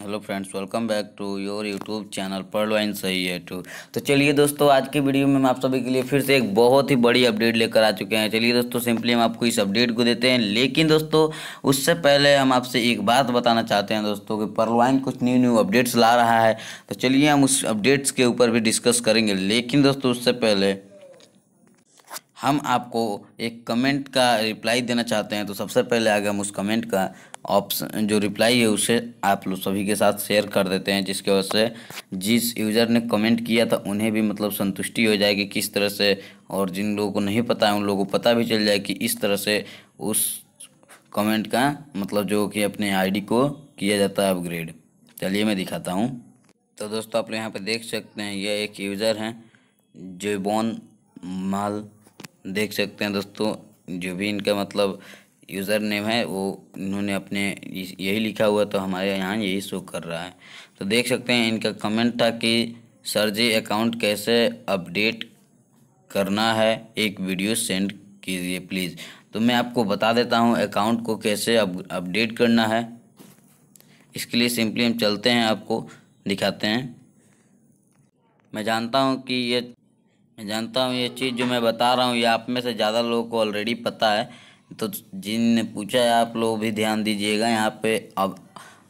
hello friends welcome back to your YouTube channel पर line सही है टू तो चलिए दोस्तों आज की वीडियो में हम आप सभी के लिए फिर से एक बहुत ही बड़ी अपडेट लेकर आ चुके हैं चलिए दोस्तों सिंपली हम आपको इस अपडेट को देते हैं लेकिन दोस्तों उससे पहले हम आपसे एक बात बताना चाहते हैं दोस्तों कि परलवाइन कुछ न्यू न्यू अपडेट्स ला रहा है तो चलिए हम उस अपडेट्स के ऊपर भी डिस्कस करेंगे लेकिन दोस्तों उससे पहले हम आपको एक कमेंट का रिप्लाई देना चाहते हैं तो सबसे पहले आगे हम उस कमेंट का ऑप्शन जो रिप्लाई है उसे आप लोग सभी के साथ शेयर कर देते हैं जिसके वजह से जिस यूज़र ने कमेंट किया था उन्हें भी मतलब संतुष्टि हो जाएगी किस तरह से और जिन लोगों को नहीं पता है उन लोगों को पता भी चल जाए कि इस तरह से उस कमेंट का मतलब जो कि अपने आईडी को किया जाता है अपग्रेड चलिए मैं दिखाता हूँ तो दोस्तों आप लोग यहाँ पर देख सकते हैं यह एक यूज़र हैं जेबॉन माल देख सकते हैं दोस्तों जो भी इनका मतलब यूज़र नेम है वो इन्होंने अपने यही लिखा हुआ तो हमारे यहाँ यही शो कर रहा है तो देख सकते हैं इनका कमेंट था कि सर जी अकाउंट कैसे अपडेट करना है एक वीडियो सेंड कीजिए प्लीज़ तो मैं आपको बता देता हूँ अकाउंट को कैसे अप, अपडेट करना है इसके लिए सिंपली हम चलते हैं आपको दिखाते हैं मैं जानता हूँ कि ये जानता हूँ ये चीज़ जो मैं बता रहा हूँ ये आप में से ज़्यादा लोगों को ऑलरेडी पता है तो जिनने पूछा है आप लोग भी ध्यान दीजिएगा यहाँ पे अब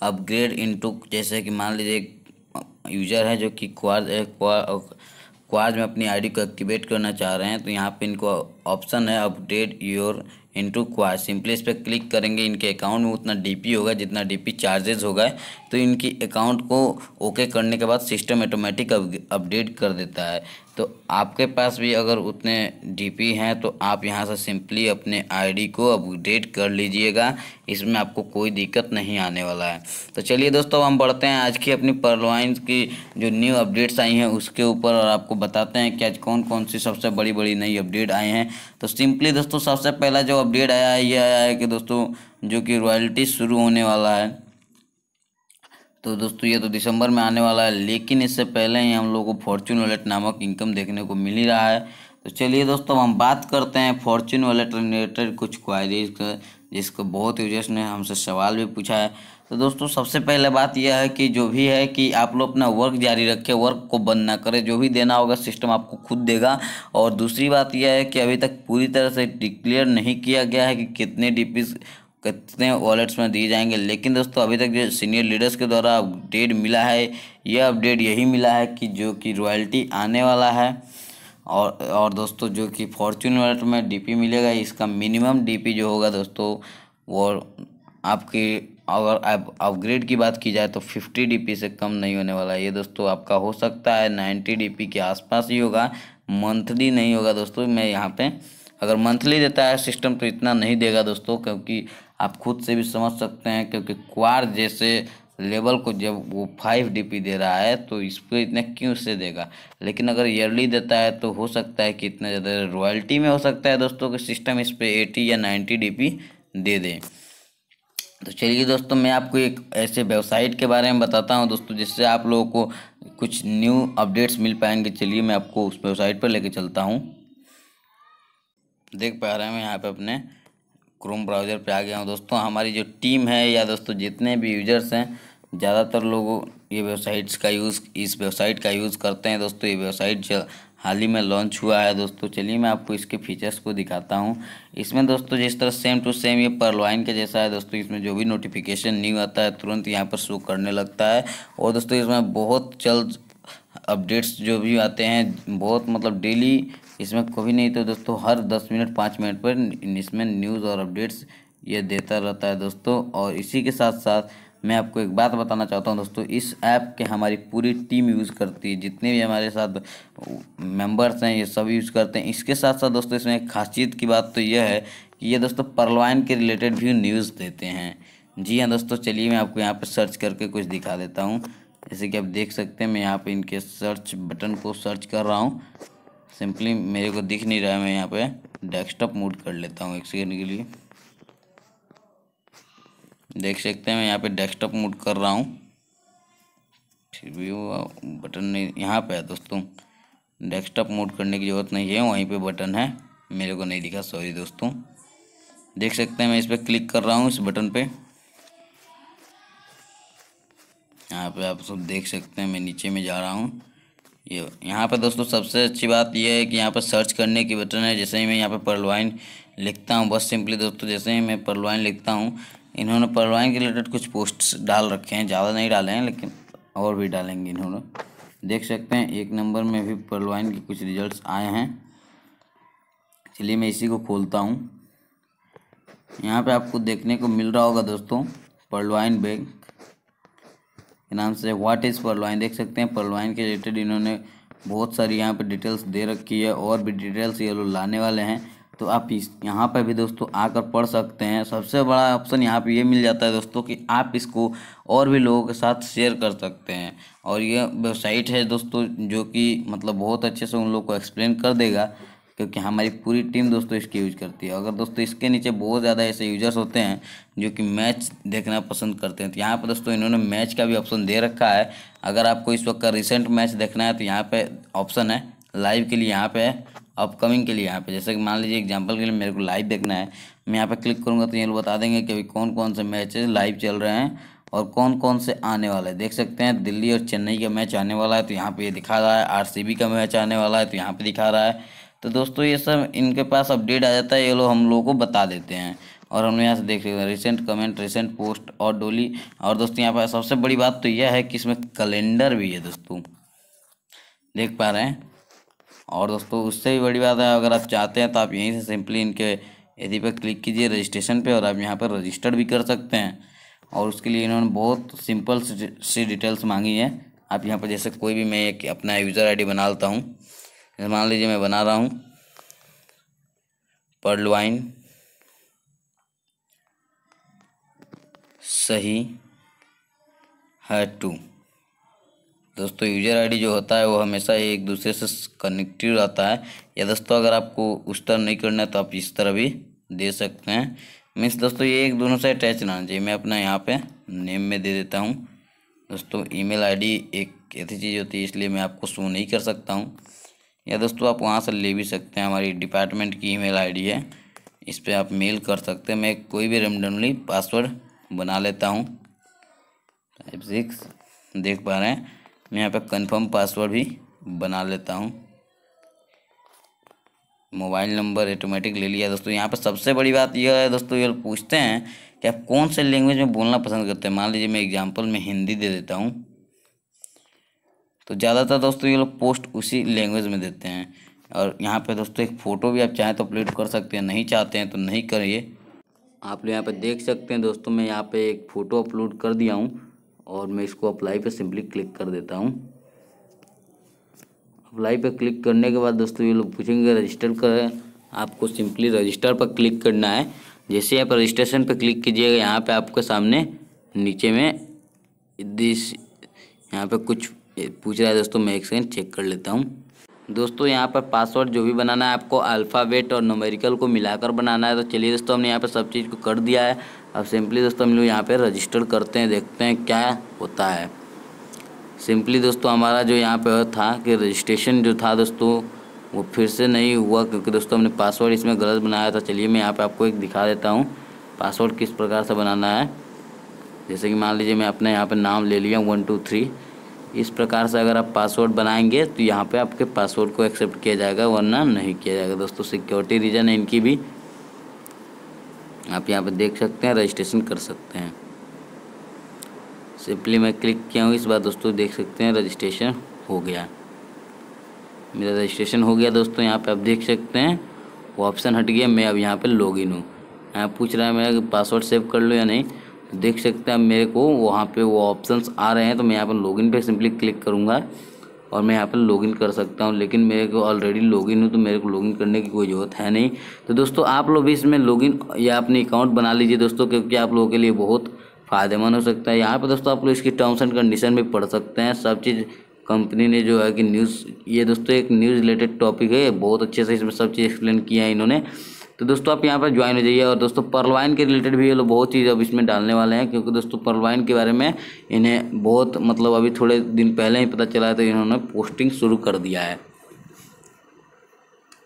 अपग्रेड इनटू जैसे कि मान लीजिए यूज़र है जो कि क्वार्ज क्वार्ज में अपनी आईडी को एक्टिवेट करना चाह रहे हैं तो यहाँ पे इनको ऑप्शन है अपडेट योर इंटू क्वार सिंपली इस पर क्लिक करेंगे इनके अकाउंट में उतना डीपी होगा जितना डीपी चार्जेस होगा तो इनकी अकाउंट को ओके करने के बाद सिस्टम ऑटोमेटिक अपडेट कर देता है तो आपके पास भी अगर उतने डीपी हैं तो आप यहां से सिंपली अपने आईडी को अपडेट कर लीजिएगा इसमें आपको कोई दिक्कत नहीं आने वाला है तो चलिए दोस्तों हम बढ़ते हैं आज की अपनी परलवाइन की जो न्यू अपडेट्स आई हैं उसके ऊपर और आपको बताते हैं कि आज कौन कौन सी सबसे बड़ी बड़ी नई अपडेट आई हैं तो सिंपली दोस्तों सबसे पहला जो अपडेट आया है ये आया है कि दोस्तों जो कि रॉयल्टी शुरू होने वाला है तो दोस्तों ये तो दिसंबर में आने वाला है लेकिन इससे पहले ही हम लोग को फॉर्चून वॉलेट नामक इनकम देखने को मिल ही रहा है तो चलिए दोस्तों हम बात करते हैं फॉर्चून वॉलेट रिलेटेड कुछ क्वायरीज जिसको बहुत यूजर्स ने हमसे सवाल भी पूछा है तो दोस्तों सबसे पहले बात यह है कि जो भी है कि आप लोग अपना वर्क जारी रखें वर्क को बंद ना करें जो भी देना होगा सिस्टम आपको खुद देगा और दूसरी बात यह है कि अभी तक पूरी तरह से डिक्लेयर नहीं किया गया है कि कितने डी कितने वॉलेट्स में दिए जाएंगे लेकिन दोस्तों अभी तक जो सीनियर लीडर्स के द्वारा अपडेट मिला है यह अपडेट यही मिला है कि जो कि रॉयल्टी आने वाला है और और दोस्तों जो कि फॉर्चूनर में डीपी मिलेगा इसका मिनिमम डीपी जो होगा दोस्तों वो आपकी अगर आप अपग्रेड की बात की जाए तो फिफ्टी डीपी से कम नहीं होने वाला ये दोस्तों आपका हो सकता है नाइन्टी डीपी के आसपास ही होगा मंथली नहीं होगा दोस्तों मैं यहाँ पे अगर मंथली देता है सिस्टम तो इतना नहीं देगा दोस्तों क्योंकि आप खुद से भी समझ सकते हैं क्योंकि क्वार जैसे लेवल को जब वो फाइव डीपी दे रहा है तो इस पर इतना क्यों से देगा लेकिन अगर ईयरली देता है तो हो सकता है कि इतना ज़्यादा रॉयल्टी में हो सकता है दोस्तों कि सिस्टम इस पर एटी या नाइन्टी डी दे दें तो चलिए दोस्तों मैं आपको एक ऐसे वेबसाइट के बारे में बताता हूँ दोस्तों जिससे आप लोगों को कुछ न्यू अपडेट्स मिल पाएंगे चलिए मैं आपको उस वेबसाइट पर लेके चलता हूँ देख पा रहे हैं मैं यहाँ पे अपने क्रोम ब्राउज़र पे आ गया हूँ दोस्तों हमारी जो टीम है या दोस्तों जितने भी यूजर्स हैं ज़्यादातर लोग ये वेबसाइट्स का यूज़ इस वेबसाइट का यूज़ करते हैं दोस्तों ये वेबसाइट हाल ही में लॉन्च हुआ है दोस्तों चलिए मैं आपको इसके फीचर्स को दिखाता हूँ इसमें दोस्तों जिस तरह सेम टू सेम ये लाइन के जैसा है दोस्तों इसमें जो भी नोटिफिकेशन न्यू आता है तुरंत यहाँ पर शो करने लगता है और दोस्तों इसमें बहुत जल्द अपडेट्स जो भी आते हैं बहुत मतलब डेली इसमें कभी नहीं तो दोस्तों हर दस मिनट पाँच मिनट पर इसमें न्यूज़ और अपडेट्स ये देता रहता है दोस्तों और इसी के साथ साथ मैं आपको एक बात बताना चाहता हूँ दोस्तों इस ऐप के हमारी पूरी टीम यूज़ करती है जितने भी हमारे साथ मेंबर्स हैं ये सब यूज़ करते हैं इसके साथ साथ दोस्तों इसमें खासियत की बात तो यह है कि ये दोस्तों परलवाइन के रिलेटेड भी न्यूज़ देते हैं जी हाँ दोस्तों चलिए मैं आपको यहाँ पर सर्च करके कुछ दिखा देता हूँ जैसे कि आप देख सकते हैं मैं यहाँ पर इनके सर्च बटन को सर्च कर रहा हूँ सिंपली मेरे को दिख नहीं रहा है मैं यहाँ पर डेस्कटॉप मूड कर लेता हूँ एक सेकेंड के लिए देख सकते हैं मैं यहाँ पे डेस्कटॉप मोड कर रहा हूँ फिर भी वो बटन नहीं यहाँ पे है दोस्तों डेस्कटॉप मोड करने की ज़रूरत नहीं है वहीं पे बटन है मेरे को नहीं दिखा सॉरी दोस्तों देख सकते हैं मैं इस पर क्लिक कर रहा हूँ इस बटन पे यहाँ पे आप सब देख सकते हैं मैं नीचे में जा रहा हूँ ये यहाँ पर दोस्तों सबसे अच्छी बात यह है कि यहाँ पर सर्च करने की बटन है जैसे ही मैं यहाँ पर परलवाइन लिखता हूँ बस सिंपली दोस्तों जैसे ही मैं परलवाइन लिखता हूँ इन्होंने परवाइन के रिलेटेड कुछ पोस्ट्स डाल रखे हैं ज़्यादा नहीं डाले हैं लेकिन और भी डालेंगे इन्होंने देख सकते हैं एक नंबर में भी परवाइन के कुछ रिजल्ट्स आए हैं चलिए मैं इसी को खोलता हूँ यहाँ पे आपको देखने को मिल रहा होगा दोस्तों परलवाइन बैंक के नाम से व्हाट इज़ परलवाइन देख सकते हैं परलवाइन के रिलेटेड इन्होंने बहुत सारी यहाँ पे डिटेल्स दे रखी है और भी डिटेल्स ये लोग लाने वाले हैं तो आप इस यहाँ पर भी दोस्तों आकर पढ़ सकते हैं सबसे बड़ा ऑप्शन यहाँ पे ये मिल जाता है दोस्तों कि आप इसको और भी लोगों के साथ शेयर कर सकते हैं और ये वेबसाइट है दोस्तों जो कि मतलब बहुत अच्छे से उन लोग को एक्सप्लेन कर देगा क्योंकि हमारी पूरी टीम दोस्तों इसकी यूज करती है अगर दोस्तों इसके नीचे बहुत ज़्यादा ऐसे यूजर्स होते हैं जो कि मैच देखना पसंद करते हैं तो यहाँ पर दोस्तों इन्होंने मैच का भी ऑप्शन दे रखा है अगर आपको इस वक्त का रिसेंट मैच देखना है तो यहाँ पर ऑप्शन है लाइव के लिए यहाँ पे अपकमिंग के लिए यहाँ पे जैसे कि मान लीजिए एग्जांपल के लिए मेरे को लाइव देखना है मैं यहाँ पे क्लिक करूँगा तो ये लोग बता देंगे कि अभी कौन कौन से मैचेस लाइव चल रहे हैं और कौन कौन से आने वाले हैं देख सकते हैं दिल्ली और चेन्नई का मैच आने वाला है तो यहाँ पर ये दिखा रहा है आर का मैच आने वाला है तो यहाँ पर दिखा रहा है तो दोस्तों ये सब इनके पास अपडेट आ जाता है ये लोग हम लोगों को बता देते हैं और हम यहाँ से देख रहे हैं रिसेंट कमेंट रिसेंट पोस्ट और डोली और दोस्तों यहाँ पर सबसे बड़ी बात तो यह है कि इसमें कैलेंडर भी है दोस्तों देख पा रहे हैं और दोस्तों उससे भी बड़ी बात है अगर आप चाहते हैं तो आप यहीं से सिंपली इनके यदि पर क्लिक कीजिए रजिस्ट्रेशन पे और आप यहाँ पर रजिस्टर भी कर सकते हैं और उसके लिए इन्होंने बहुत सिंपल सी डिटेल्स मांगी हैं आप यहाँ पर जैसे कोई भी मैं एक अपना यूज़र आईडी बना लेता हूँ मान लीजिए मैं बना रहा हूँ पर्लवाइन सही है टू दोस्तों यूजर आईडी जो होता है वो हमेशा एक दूसरे से कनेक्टिव रहता है या दोस्तों अगर आपको उस तरह नहीं करना है तो आप इस तरह भी दे सकते हैं मीन्स दोस्तों ये एक दोनों से अटैच रहना चाहिए मैं अपना यहाँ पे नेम में दे देता हूँ दोस्तों ईमेल आईडी एक ऐसी चीज़ होती है इसलिए मैं आपको शो नहीं कर सकता हूँ या दोस्तों आप वहाँ से ले भी सकते हैं हमारी डिपार्टमेंट की ई मेल है इस पर आप मेल कर सकते हैं मैं कोई भी रेमडमली पासवर्ड बना लेता हूँ फाइव सिक्स देख पा रहे हैं मैं यहाँ पर कंफर्म पासवर्ड भी बना लेता हूँ मोबाइल नंबर ऑटोमेटिक ले लिया दोस्तों यहाँ पर सबसे बड़ी बात यह है दोस्तों ये पूछते हैं कि आप कौन से लैंग्वेज में बोलना पसंद करते हैं मान लीजिए मैं एग्जांपल में हिंदी दे देता हूँ तो ज़्यादातर दोस्तों ये लोग पोस्ट उसी लैंग्वेज में देते हैं और यहाँ पे दोस्तों एक फ़ोटो भी आप चाहें तो अपलोड कर सकते हैं नहीं चाहते हैं तो नहीं करिए आप लोग यहाँ पर देख सकते हैं दोस्तों मैं यहाँ पर एक फ़ोटो अपलोड कर दिया हूँ और मैं इसको अप्लाई पे सिंपली क्लिक कर देता हूँ अप्लाई पे क्लिक करने के बाद दोस्तों ये लोग पूछेंगे रजिस्टर कर आपको सिंपली रजिस्टर पर क्लिक करना है जैसे आप रजिस्ट्रेशन पर क्लिक कीजिएगा यहाँ पे आपके सामने नीचे में दिस यहाँ पे कुछ पूछ रहा है दोस्तों मैं एक सेकेंड चेक कर लेता हूँ दोस्तों यहाँ पर पासवर्ड जो भी बनाना है आपको अल्फ़ाबेट और नोमेरिकल को मिलाकर बनाना है तो चलिए दोस्तों हमने यहाँ पर सब चीज़ को कर दिया है अब सिंपली दोस्तों हम लोग यहाँ पर रजिस्टर करते हैं देखते हैं क्या होता है सिंपली दोस्तों हमारा जो यहाँ पर था कि रजिस्ट्रेशन जो था दोस्तों वो फिर से नहीं हुआ क्योंकि दोस्तों हमने पासवर्ड इसमें गलत बनाया था चलिए मैं यहाँ पर आपको एक दिखा देता हूँ पासवर्ड किस प्रकार से बनाना है जैसे कि मान लीजिए मैं अपने यहाँ पर नाम ले लिया वन टू थ्री इस प्रकार से अगर आप पासवर्ड बनाएंगे तो यहाँ पे आपके पासवर्ड को एक्सेप्ट किया जाएगा वरना नहीं किया जाएगा दोस्तों सिक्योरिटी रीजन है इनकी भी आप यहाँ पे देख सकते हैं रजिस्ट्रेशन कर सकते हैं सिंपली मैं क्लिक किया हूँ इस बार दोस्तों देख सकते हैं रजिस्ट्रेशन हो गया मेरा रजिस्ट्रेशन हो गया दोस्तों यहाँ पर आप देख सकते हैं वो ऑप्शन हट गया मैं अब यहाँ पर लॉग इन हूँ यहाँ पूछ रहा है मेरा पासवर्ड सेव कर लो या नहीं देख सकते हैं मेरे को वहाँ पे वो ऑप्शंस आ रहे हैं तो मैं यहाँ पर लॉगिन पे सिंपली क्लिक करूँगा और मैं यहाँ पर लॉगिन कर सकता हूँ लेकिन मेरे को ऑलरेडी लॉगिन हूँ तो मेरे को लॉगिन करने की कोई ज़रूरत है नहीं तो दोस्तों आप लोग भी इसमें लॉगिन या अपने अकाउंट बना लीजिए दोस्तों क्योंकि आप लोगों के लिए बहुत फ़ायदेमंद हो सकता है यहाँ पर दोस्तों आप लोग इसकी टर्म्स एंड कंडीशन भी पढ़ सकते हैं सब चीज़ कंपनी ने जो है कि न्यूज़ ये दोस्तों एक न्यूज़ रिलेटेड टॉपिक है बहुत अच्छे से इसमें सब चीज़ एक्सप्लेन किया है इन्होंने तो दोस्तों आप यहाँ पर ज्वाइन हो जाइए और दोस्तों परलवाइन के रिलेटेड भी ये लोग बहुत चीज़ अब इसमें डालने वाले हैं क्योंकि दोस्तों परलवाइन के बारे में इन्हें बहुत मतलब अभी थोड़े दिन पहले ही पता चला है तो इन्होंने पोस्टिंग शुरू कर दिया है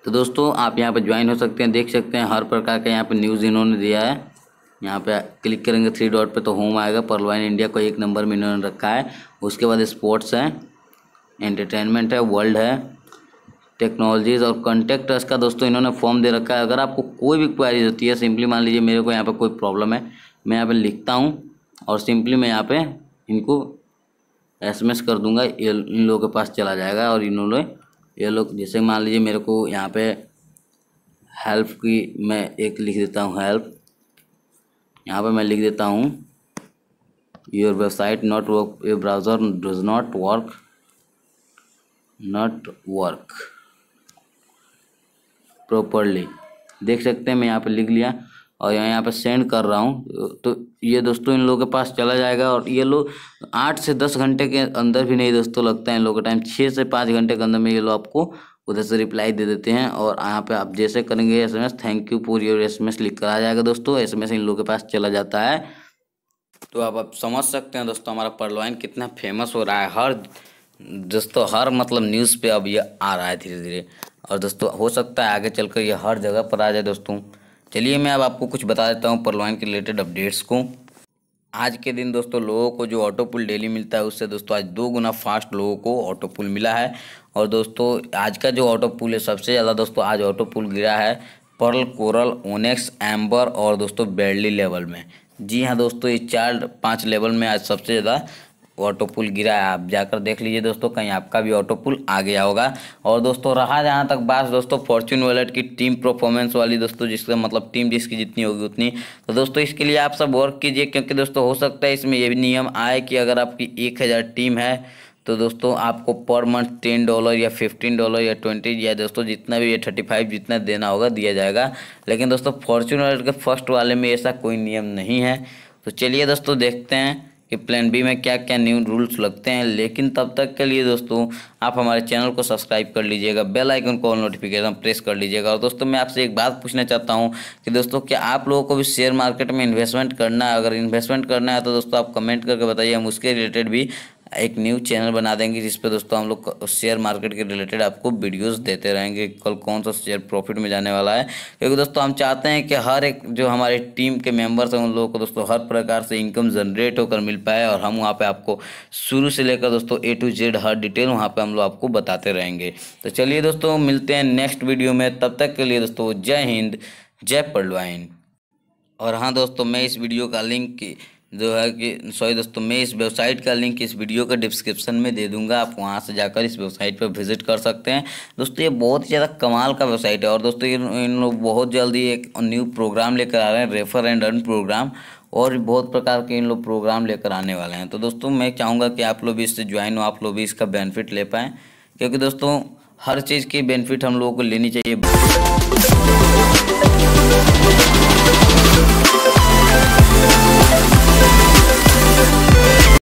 तो दोस्तों आप यहाँ पर ज्वाइन हो सकते हैं देख सकते हैं हर प्रकार का यहाँ पर न्यूज़ इन्होंने दिया है यहाँ पे क्लिक करेंगे थ्री डॉट पे तो होम आएगा परलवाइन इंडिया को एक नंबर में इन्होंने रखा है उसके बाद स्पोर्ट्स है एंटरटेनमेंट है वर्ल्ड है टेक्नोलॉजीज़ और कॉन्टैक्ट अस का दोस्तों इन्होंने फॉर्म दे रखा है अगर आपको कोई भी क्वारीज होती है सिंपली मान लीजिए मेरे को यहाँ पर कोई प्रॉब्लम है मैं यहाँ पर लिखता हूँ और सिंपली मैं यहाँ पर इनको एसएमएस कर दूंगा ये इन लोगों के पास चला जाएगा और इन ये लोग जैसे मान लीजिए मेरे को यहाँ पे हेल्प की मैं एक लिख देता हूँ हेल्प यहाँ पे मैं लिख देता हूँ your website not work your browser does not work not work properly देख सकते हैं मैं यहाँ पे लिख लिया और यहाँ पे सेंड कर रहा हूँ तो ये दोस्तों इन लोगों के पास चला जाएगा और ये लोग आठ से दस घंटे के अंदर भी नहीं दोस्तों लगता है इन लोगों का टाइम छः से पाँच घंटे के अंदर में ये लोग आपको उधर से रिप्लाई दे देते हैं और यहाँ पे आप जैसे करेंगे SMS thank you for your S लिख कर आ जाएगा दोस्तों एसएमएस इन लोगों के पास चला जाता है तो आप, आप समझ सकते हैं दोस्तों हमारा परलवाइन कितना फेमस हो रहा है हर दोस्तों हर मतलब न्यूज़ पे अब ये आ रहा है धीरे धीरे और दोस्तों हो सकता है आगे चलकर ये हर जगह पर आ जाए दोस्तों चलिए मैं अब आपको कुछ बता देता हूँ परलवाइन के रिलेटेड अपडेट्स को आज के दिन दोस्तों लोगों को जो ऑटो पुल डेली मिलता है उससे दोस्तों आज दो गुना फास्ट लोगों को ऑटो पुल मिला है और दोस्तों आज का जो ऑटो पुल है सबसे ज़्यादा दोस्तों आज ऑटो पुल गिरा है पर्ल कोरल ओनेक्स एम्बर और दोस्तों बेडली लेवल में जी हाँ दोस्तों ये चार पाँच लेवल में आज सबसे ज़्यादा ऑटो पुल गिरा है आप जाकर देख लीजिए दोस्तों कहीं आपका भी ऑटो पुल आ गया होगा और दोस्तों रहा जहाँ तक बात दोस्तों फॉर्च्यून वॉलेट की टीम परफॉर्मेंस वाली दोस्तों जिसका मतलब टीम जिसकी जितनी होगी उतनी तो दोस्तों इसके लिए आप सब वर्क कीजिए क्योंकि दोस्तों हो सकता है इसमें ये भी नियम आए कि अगर आपकी एक हज़ार टीम है तो दोस्तों आपको पर मंथ टेन डॉलर या फिफ्टीन डॉलर या ट्वेंटी या दोस्तों जितना भी ये थर्टी फाइव जितना देना होगा दिया जाएगा लेकिन दोस्तों फॉर्चूनर के फर्स्ट वाले में ऐसा कोई नियम नहीं है तो चलिए दोस्तों देखते हैं कि प्लान बी में क्या क्या न्यू रूल्स लगते हैं लेकिन तब तक के लिए दोस्तों आप हमारे चैनल को सब्सक्राइब कर लीजिएगा बेल आइकन को नोटिफिकेशन प्रेस कर लीजिएगा और दोस्तों मैं आपसे एक बात पूछना चाहता हूँ कि दोस्तों क्या आप लोगों को भी शेयर मार्केट में इन्वेस्टमेंट करना है अगर इन्वेस्टमेंट करना है तो दोस्तों आप कमेंट करके बताइए हम उसके रिलेटेड भी एक न्यू चैनल बना देंगे जिस पर दोस्तों हम लोग शेयर मार्केट के रिलेटेड आपको वीडियोस देते रहेंगे कल कौन सा शेयर प्रॉफिट में जाने वाला है क्योंकि दोस्तों हम चाहते हैं कि हर एक जो हमारे टीम के मेंबर्स हैं उन लोगों को दोस्तों हर प्रकार से इनकम जनरेट होकर मिल पाए और हम वहाँ पर आपको शुरू से लेकर दोस्तों ए टू जेड हर डिटेल वहाँ पर हम लोग आपको बताते रहेंगे तो चलिए दोस्तों मिलते हैं नेक्स्ट वीडियो में तब तक के लिए दोस्तों जय हिंद जय पलवाइन और हाँ दोस्तों मैं इस वीडियो का लिंक जो है कि सॉरी दोस्तों मैं इस वेबसाइट का लिंक इस वीडियो के डिस्क्रिप्शन में दे दूंगा आप वहां से जाकर इस वेबसाइट पर विजिट कर सकते हैं दोस्तों ये बहुत ही ज़्यादा कमाल का वेबसाइट है और दोस्तों इन लोग बहुत जल्दी एक न्यू प्रोग्राम लेकर आ रहे हैं रेफर एंड अर्न प्रोग्राम और बहुत प्रकार के इन लोग प्रोग्राम लेकर आने वाले हैं तो दोस्तों मैं चाहूँगा कि आप लोग भी इससे ज्वाइन हो आप लोग भी इसका बेनिफिट ले पाएँ क्योंकि दोस्तों हर चीज़ की बेनिफिट हम लोगों को लेनी चाहिए